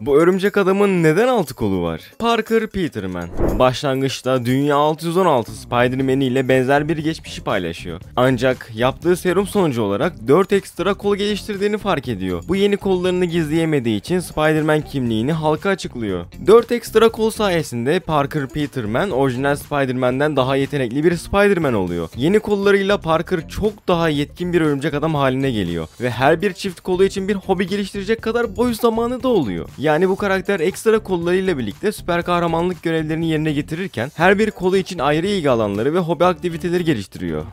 Bu örümcek adamın neden altı kolu var? Parker Peterman. Başlangıçta Dünya 616 Spider-Man'i ile benzer bir geçmişi paylaşıyor. Ancak yaptığı serum sonucu olarak 4 ekstra kol geliştirdiğini fark ediyor. Bu yeni kollarını gizleyemediği için Spider-Man kimliğini halka açıklıyor. 4 ekstra kol sayesinde Parker Peterman orijinal Spider-Man'den daha yetenekli bir Spider-Man oluyor. Yeni kollarıyla Parker çok daha yetkin bir örümcek adam haline geliyor ve her bir çift kolu için bir hobi geliştirecek kadar boş zamanı da oluyor. Yani yani bu karakter ekstra kollarıyla birlikte süper kahramanlık görevlerini yerine getirirken her bir kolu için ayrı ilgi alanları ve hobi aktiviteleri geliştiriyor.